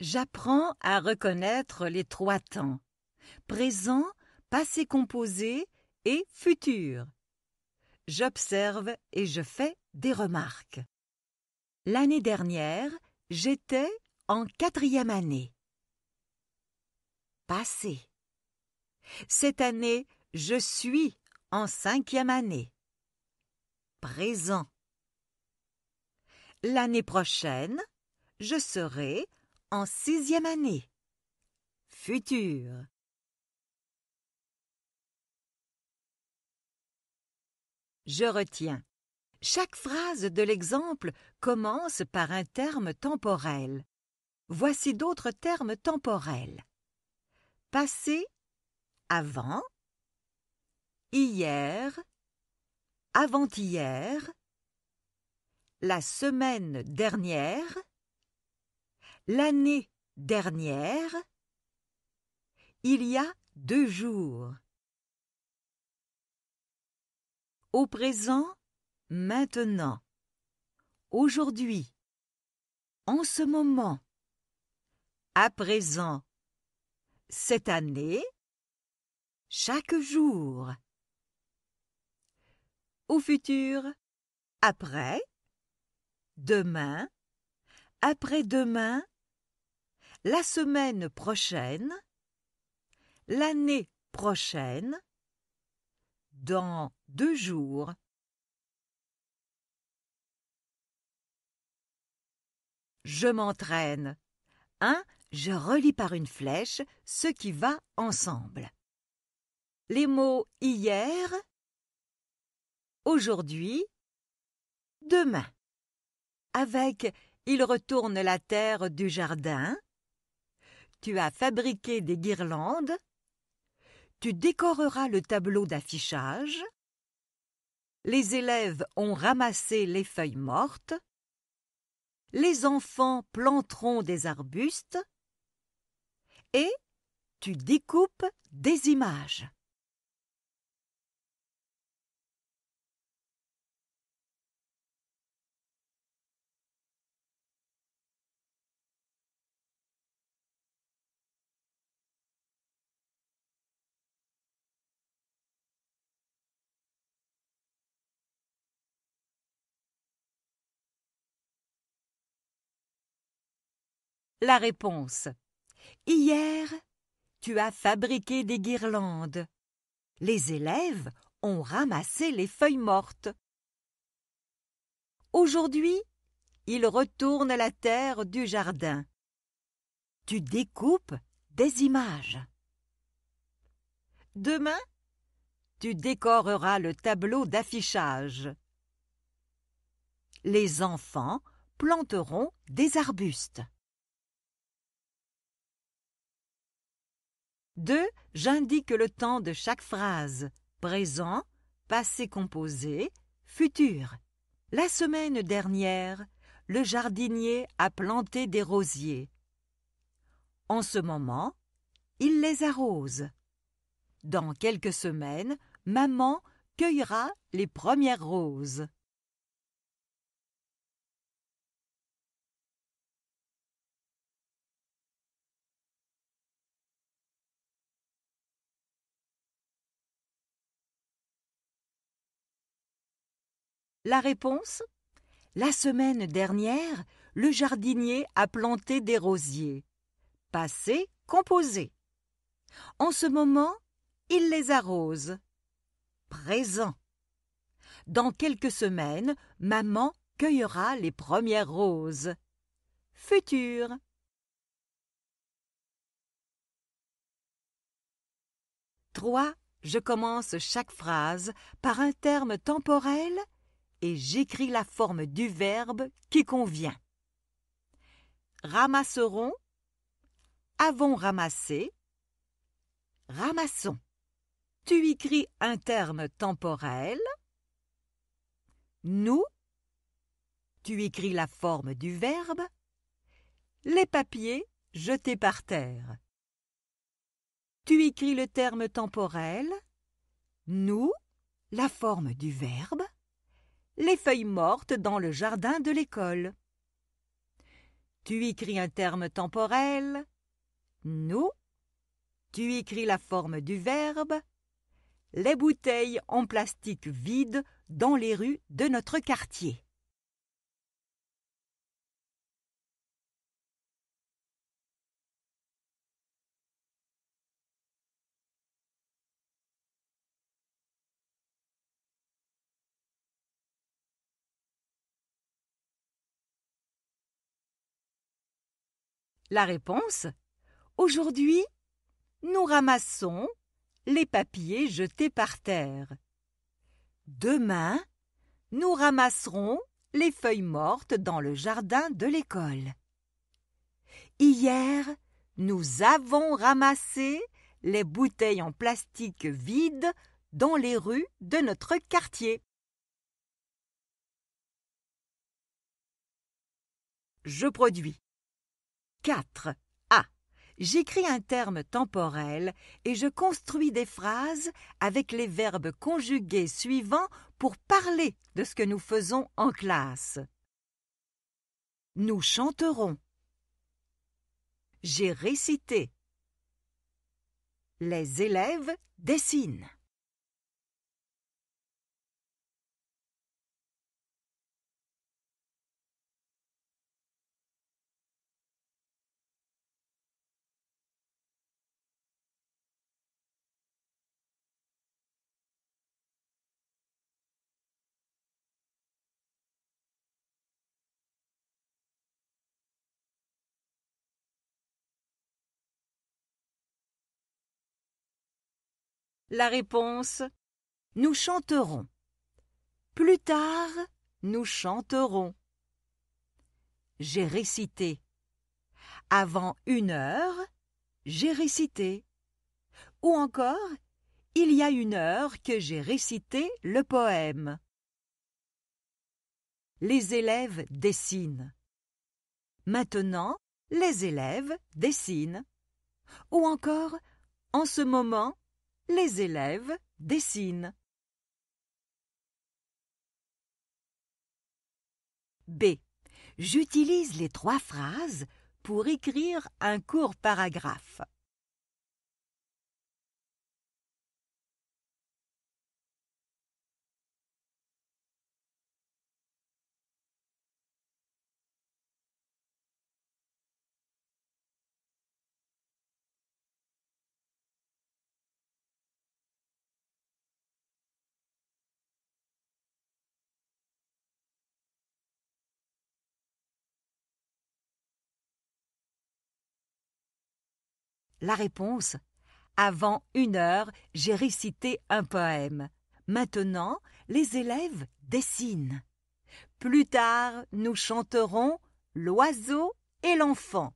J'apprends à reconnaître les trois temps présent, passé composé et futur. J'observe et je fais des remarques. L'année dernière, j'étais en quatrième année. Passé. Cette année, je suis en cinquième année. Présent. L'année prochaine, je serai en sixième année. Futur. Je retiens. Chaque phrase de l'exemple commence par un terme temporel. Voici d'autres termes temporels. Passé, avant, hier, avant-hier, la semaine dernière, L'année dernière, il y a deux jours. Au présent, maintenant. Aujourd'hui. En ce moment. À présent. Cette année. Chaque jour. Au futur. Après. Demain. Après-demain la semaine prochaine, l'année prochaine, dans deux jours. Je m'entraîne. Un, Je relis par une flèche ce qui va ensemble. Les mots hier, aujourd'hui, demain. Avec il retourne la terre du jardin, tu as fabriqué des guirlandes, tu décoreras le tableau d'affichage, les élèves ont ramassé les feuilles mortes, les enfants planteront des arbustes, et tu découpes des images. La réponse. Hier, tu as fabriqué des guirlandes. Les élèves ont ramassé les feuilles mortes. Aujourd'hui, ils retournent la terre du jardin. Tu découpes des images. Demain, tu décoreras le tableau d'affichage. Les enfants planteront des arbustes. 2. J'indique le temps de chaque phrase. Présent, passé composé, futur. La semaine dernière, le jardinier a planté des rosiers. En ce moment, il les arrose. Dans quelques semaines, maman cueillera les premières roses. La réponse La semaine dernière, le jardinier a planté des rosiers. Passé composé. En ce moment, il les arrose. Présent. Dans quelques semaines, maman cueillera les premières roses. Futur. Trois, Je commence chaque phrase par un terme temporel et j'écris la forme du verbe qui convient. Ramasserons. avons ramassé, ramassons. Tu écris un terme temporel. Nous, tu écris la forme du verbe. Les papiers jetés par terre. Tu écris le terme temporel. Nous, la forme du verbe les feuilles mortes dans le jardin de l'école. Tu écris un terme temporel. Nous. Tu écris la forme du verbe. Les bouteilles en plastique vide dans les rues de notre quartier. La réponse Aujourd'hui, nous ramassons les papiers jetés par terre. Demain, nous ramasserons les feuilles mortes dans le jardin de l'école. Hier, nous avons ramassé les bouteilles en plastique vides dans les rues de notre quartier. Je produis. 4. A. Ah, j'écris un terme temporel et je construis des phrases avec les verbes conjugués suivants pour parler de ce que nous faisons en classe. Nous chanterons. J'ai récité. Les élèves dessinent. La réponse Nous chanterons. Plus tard, nous chanterons. J'ai récité. Avant une heure, j'ai récité. Ou encore, il y a une heure que j'ai récité le poème. Les élèves dessinent. Maintenant, les élèves dessinent. Ou encore, en ce moment, les élèves dessinent. B. J'utilise les trois phrases pour écrire un court paragraphe. La réponse Avant une heure, j'ai récité un poème. Maintenant, les élèves dessinent. Plus tard, nous chanterons L'oiseau et l'enfant.